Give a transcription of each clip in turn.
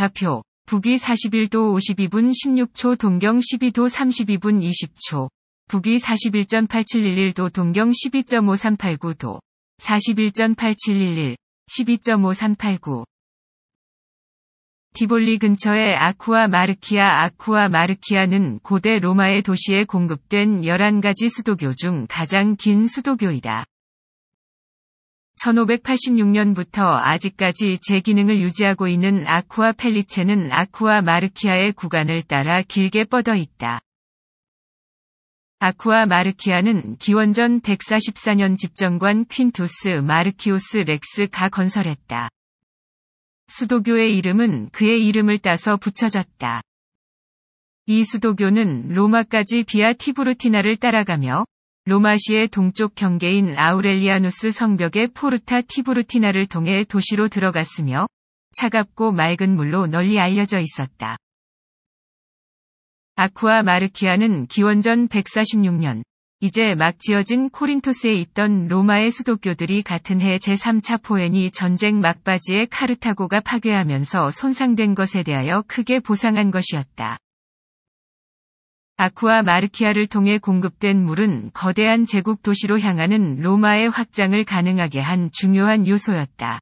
좌표, 북위 41도 52분 16초 동경 12도 32분 20초, 북위 41.8711도 동경 12.5389도, 41.8711, 12.5389. 티볼리 근처의 아쿠아 마르키아 아쿠아 마르키아는 고대 로마의 도시에 공급된 11가지 수도교 중 가장 긴 수도교이다. 1586년부터 아직까지 제기능을 유지하고 있는 아쿠아 펠리체는 아쿠아 마르키아의 구간을 따라 길게 뻗어 있다. 아쿠아 마르키아는 기원전 144년 집정관 퀸투스 마르키오스 렉스가 건설했다. 수도교의 이름은 그의 이름을 따서 붙여졌다. 이 수도교는 로마까지 비아 티브르티나를 따라가며 로마시의 동쪽 경계인 아우렐리아누스 성벽의 포르타 티브루티나를 통해 도시로 들어갔으며 차갑고 맑은 물로 널리 알려져 있었다. 아쿠아 마르키아는 기원전 146년, 이제 막 지어진 코린토스에 있던 로마의 수도교들이 같은 해 제3차 포엔이 전쟁 막바지에 카르타고가 파괴하면서 손상된 것에 대하여 크게 보상한 것이었다. 아쿠아 마르키아를 통해 공급된 물은 거대한 제국 도시로 향하는 로마의 확장을 가능하게 한 중요한 요소였다.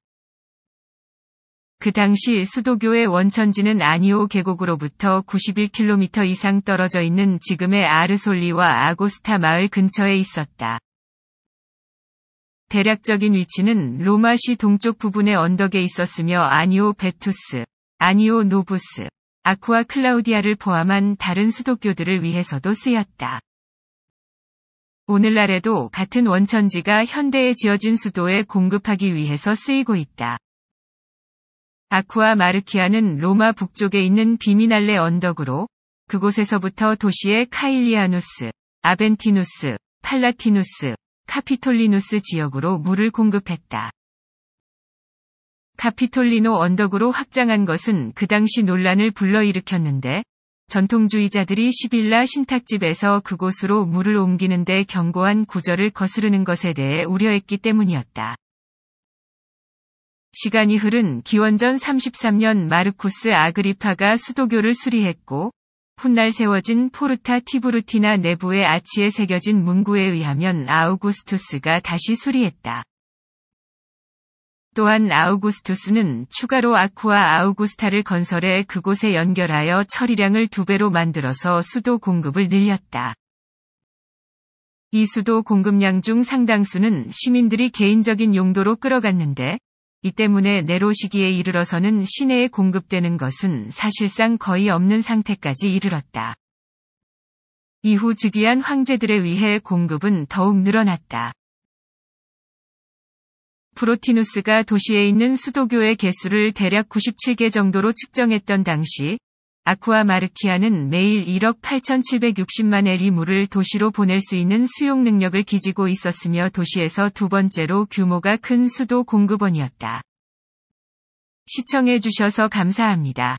그 당시 수도교의 원천지는 아니오 계곡으로부터 91km 이상 떨어져 있는 지금의 아르솔리와 아고스타 마을 근처에 있었다. 대략적인 위치는 로마시 동쪽 부분의 언덕에 있었으며 아니오 베투스, 아니오 노부스, 아쿠아 클라우디아를 포함한 다른 수도교들을 위해서도 쓰였다. 오늘날에도 같은 원천지가 현대에 지어진 수도에 공급하기 위해서 쓰이고 있다. 아쿠아 마르키아는 로마 북쪽에 있는 비미날레 언덕으로 그곳에서부터 도시의 카일리아누스, 아벤티누스, 팔라티누스, 카피톨리누스 지역으로 물을 공급했다. 카피톨리노 언덕으로 확장한 것은 그 당시 논란을 불러일으켰는데 전통주의자들이 시빌라 신탁집에서 그곳으로 물을 옮기는데 견고한 구절을 거스르는 것에 대해 우려했기 때문이었다. 시간이 흐른 기원전 33년 마르쿠스 아그리파가 수도교를 수리했고 훗날 세워진 포르타 티브루티나 내부의 아치에 새겨진 문구에 의하면 아우구스투스가 다시 수리했다. 또한 아우구스투스는 추가로 아쿠아 아우구스타를 건설해 그곳에 연결하여 처리량을 두 배로 만들어서 수도 공급을 늘렸다. 이 수도 공급량 중 상당수는 시민들이 개인적인 용도로 끌어갔는데 이 때문에 네로 시기에 이르러서는 시내에 공급되는 것은 사실상 거의 없는 상태까지 이르렀다. 이후 즉위한 황제들에 의해 공급은 더욱 늘어났다. 프로티누스가 도시에 있는 수도교의 개수를 대략 97개 정도로 측정했던 당시 아쿠아 마르키아는 매일 1억 8,760만 엘이 물을 도시로 보낼 수 있는 수용 능력을 기지고 있었으며 도시에서 두 번째로 규모가 큰 수도 공급원이었다. 시청해주셔서 감사합니다.